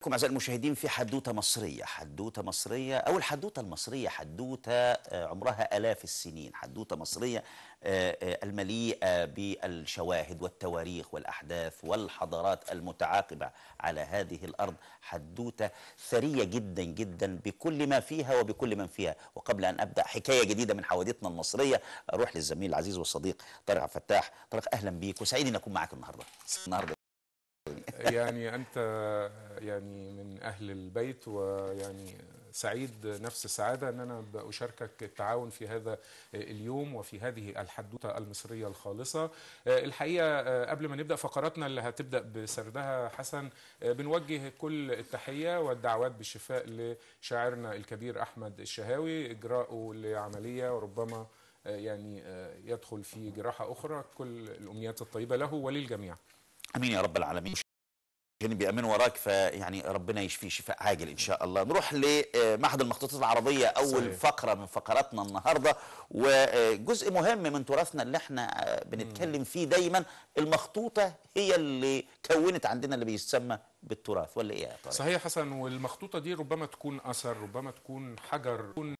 بكم أعزائي المشاهدين في حدوتة مصرية حدوتة مصرية أو الحدوتة المصرية حدوتة آه، عمرها ألاف السنين حدوتة مصرية آه، آه، المليئة بالشواهد والتواريخ والأحداث والحضارات المتعاقبة على هذه الأرض حدوتة ثرية جدا جدا بكل ما فيها وبكل من فيها وقبل أن أبدأ حكاية جديدة من حواديتنا المصرية أروح للزميل العزيز والصديق طارق فتاح طارق أهلا بيك وسعيد أن أكون معك النهاردة النهاردة يعني أنت يعني من أهل البيت ويعني سعيد نفس السعادة أن أنا بأشاركك التعاون في هذا اليوم وفي هذه الحدوتة المصرية الخالصة الحقيقة قبل ما نبدأ فقراتنا اللي هتبدأ بسردها حسن بنوجه كل التحية والدعوات بالشفاء لشاعرنا الكبير أحمد الشهاوي إجراءه لعملية وربما يعني يدخل في جراحة أخرى كل الأمنيات الطيبة له وللجميع امين يا رب العالمين كان بيأمن وراك فيعني ربنا يشفيه شفاء عاجل ان شاء الله نروح لمعهد المخطوطات العربيه اول صحيح. فقره من فقراتنا النهارده وجزء مهم من تراثنا اللي احنا بنتكلم فيه دايما المخطوطه هي اللي كونت عندنا اللي بيسمى بالتراث ولا ايه يا طارق صحيح حسن والمخطوطه دي ربما تكون اثر ربما تكون حجر تكون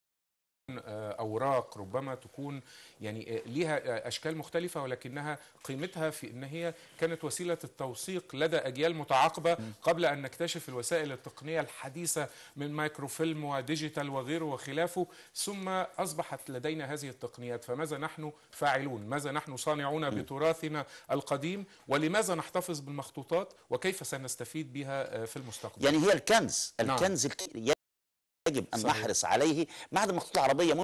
آه، اوراق ربما تكون يعني ليها اشكال مختلفه ولكنها قيمتها في ان هي كانت وسيله التوثيق لدى اجيال متعاقبه قبل ان نكتشف الوسائل التقنيه الحديثه من مايكروفيلم وديجيتال وغيره وخلافه ثم اصبحت لدينا هذه التقنيات فماذا نحن فاعلون ماذا نحن صانعون بتراثنا القديم ولماذا نحتفظ بالمخطوطات وكيف سنستفيد بها في المستقبل يعني هي الكنز نعم. الكنز نعم. يجب ان صحيح. نحرص عليه بعد المخطوطات العربيه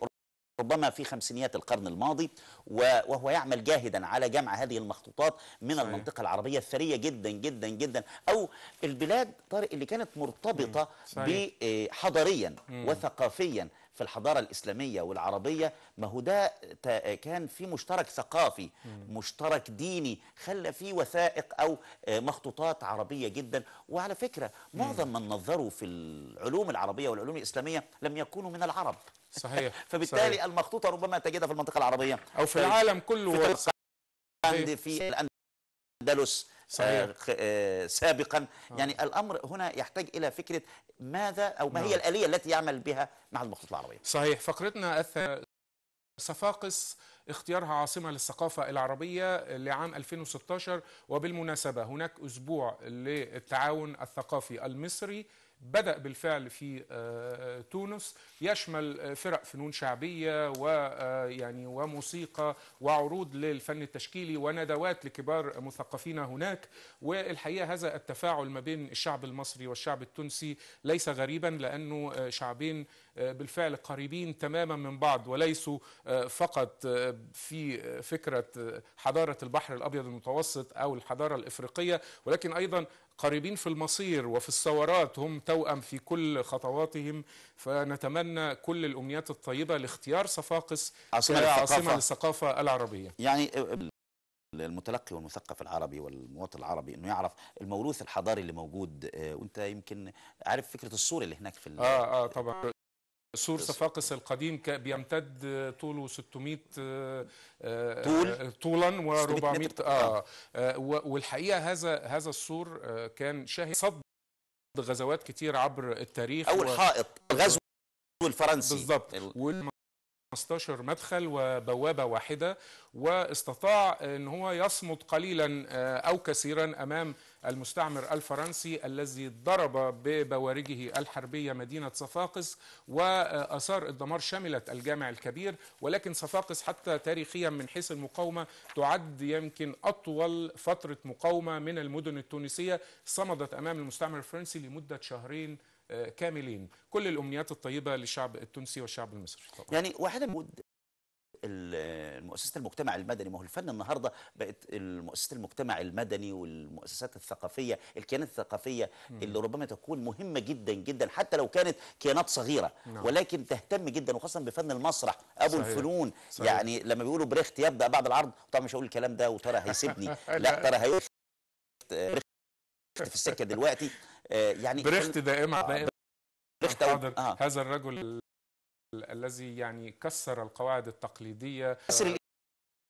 ربما في خمسينيات القرن الماضي وهو يعمل جاهدا على جمع هذه المخطوطات من المنطقة العربية الثرية جدا جدا جدا أو البلاد طارق اللي كانت مرتبطة بحضريا آه، وثقافيا في الحضارة الإسلامية والعربية ما هو ده كان في مشترك ثقافي مشترك ديني خلى فيه وثائق أو آه، مخطوطات عربية جدا وعلى فكرة معظم من نظروا في العلوم العربية والعلوم الإسلامية لم يكونوا من العرب صحيح فبالتالي صحيح. المخطوطة ربما تجدها في المنطقة العربية أو في طيب، العالم كله في في الاندلس آه، صحيح. آه سابقا آه. يعني الامر هنا يحتاج الى فكره ماذا او ما آه. هي نعم. الاليه التي يعمل بها مع المخطوطات العربيه صحيح فقرتنا صفاقس اختيارها عاصمة للثقافة العربية لعام 2016 وبالمناسبة هناك أسبوع للتعاون الثقافي المصري بدأ بالفعل في آه، آه، تونس يشمل آه، فرق فنون شعبية ويعني وموسيقى وعروض للفن التشكيلي وندوات لكبار مثقفين هناك والحقيقة هذا التفاعل ما بين الشعب المصري والشعب التونسي ليس غريبا لأنه شعبين بالفعل قريبين تماما من بعض وليسوا آه، فقط آه، في آه، فكره حضاره البحر الابيض المتوسط او الحضاره الافريقيه ولكن ايضا قريبين في المصير وفي الثورات هم توأم في كل خطواتهم فنتمنى كل الأمنيات الطيبة لاختيار صفاقس عاصمة للثقافة العربية يعني المتلقي والمثقف العربي والمواطن العربي انه يعرف الموروث الحضاري اللي موجود وانت يمكن عارف فكره الصوره اللي هناك في اه اه طبعا سور صفاقس القديم بيمتد طوله 600 آه، آه، طول آه، طولا و400 اه والحقيقه هذا هذا السور كان شاهد صد غزوات كتير عبر التاريخ اول حائط الغزو الفرنسي بالظبط 15 مدخل وبوابه واحده واستطاع ان هو يصمد قليلا او كثيرا امام المستعمر الفرنسي الذي ضرب ببوارجه الحربية مدينة صفاقس وأثار الدمار شملت الجامع الكبير ولكن صفاقس حتى تاريخيا من حيث المقاومة تعد يمكن أطول فترة مقاومة من المدن التونسية صمدت أمام المستعمر الفرنسي لمدة شهرين آه، كاملين كل الامنيات الطيبه للشعب التونسي والشعب المصري طبعا. يعني واحده من مؤسسه المجتمع المدني ما هو الفن النهارده بقت مؤسسه المجتمع المدني والمؤسسات الثقافيه الكيانات الثقافيه اللي ربما تكون مهمه جدا جدا حتى لو كانت كيانات صغيره نعم. ولكن تهتم جدا وخاصه بفن المسرح ابو صحيح. الفنون صحيح. يعني لما بيقولوا بريخت يبدا بعد العرض طبعا مش هقول الكلام ده وترى هيسيبني لا ترى هيخت في السكه دلوقتي آه، يعني بريخت دائما آه، بريخت آه. هذا الرجل الذي يعني كسر القواعد التقليدية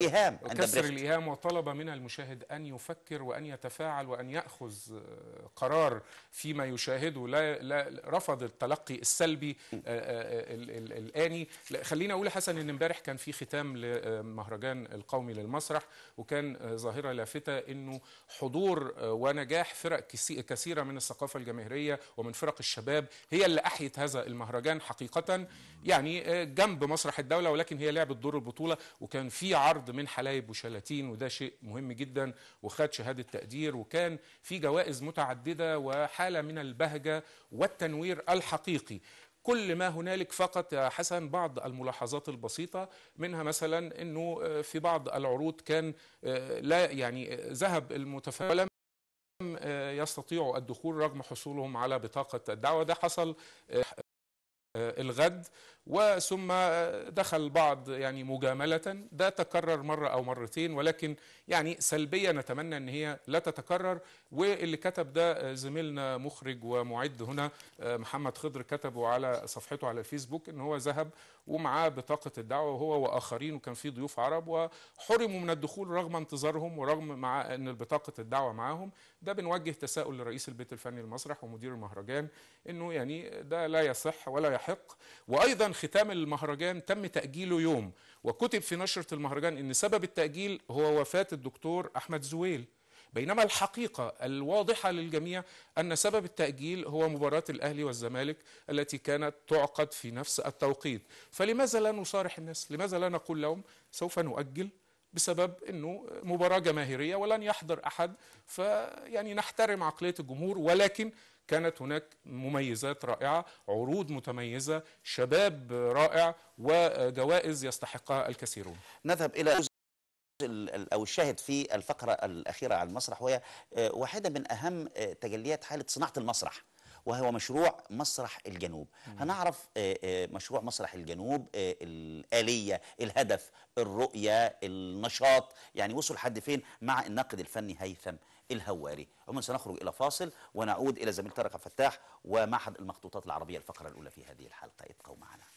الايهام وكسر الايهام وطلب من المشاهد ان يفكر وان يتفاعل وان ياخذ آه، قرار فيما يشاهده لا, لا رفض التلقي السلبي آه، آه، الاني خليني اقول حسن ان امبارح كان في ختام لمهرجان القومي للمسرح وكان ظاهره لافته انه حضور ونجاح فرق كثيره من الثقافه الجماهيريه ومن فرق الشباب هي اللي احيت هذا المهرجان حقيقه يعني جنب مسرح الدوله ولكن هي لعبت دور البطوله وكان في عرض بعض من حلايب وشلاتين وده شيء مهم جدا وخد شهادة تقدير وكان في جوائز متعددة وحالة من البهجة والتنوير الحقيقي كل ما هنالك فقط يا حسن بعض الملاحظات البسيطة منها مثلا أنه آه، في بعض العروض كان آه، لا يعني آه، ذهب المتفاعل يستطيعوا الدخول رغم حصولهم على بطاقة الدعوة ده حصل آه، الغد وثم آه، دخل بعض يعني مجاملة ده تكرر مرة أو مرتين ولكن يعني سلبية نتمنى أن هي لا تتكرر واللي كتب ده آه، زميلنا مخرج ومعد هنا محمد خضر كتبه على صفحته على الفيسبوك أن هو ذهب ومعاه بطاقة الدعوة هو وآخرين وكان في ضيوف عرب وحرموا من الدخول رغم انتظارهم ورغم مع أن بطاقة الدعوة معاهم ده بنوجه تساؤل لرئيس البيت الفني المسرح ومدير المهرجان أنه يعني ده لا يصح ولا يحق يستحق وايضا ختام المهرجان تم تاجيله يوم وكتب في نشره المهرجان ان سبب التاجيل هو وفاه الدكتور احمد زويل بينما الحقيقة الواضحة للجميع أن سبب التأجيل هو مباراة الأهلي والزمالك التي كانت تعقد في نفس التوقيت فلماذا لا نصارح الناس؟ لماذا لا نقول لهم سوف نؤجل بسبب أنه مباراة جماهيرية ولن يحضر أحد فيعني نحترم عقلية الجمهور ولكن كانت هناك مميزات رائعة عروض متميزة شباب رائع وجوائز يستحقها الكثيرون نذهب إلى أو الشاهد في الفقرة الأخيرة على المسرح وهي آه، واحدة من أهم آه، تجليات حالة صناعة المسرح وهو مشروع مسرح الجنوب مم. هنعرف آه، آه، مشروع مسرح الجنوب آه، الآلية الهدف الرؤية النشاط يعني وصل لحد فين مع الناقد الفني هيثم الهواري عموما سنخرج إلى فاصل ونعود إلى زميل طارق فتاح ومعهد المخطوطات العربية الفقرة الأولى في هذه الحلقة ابقوا معنا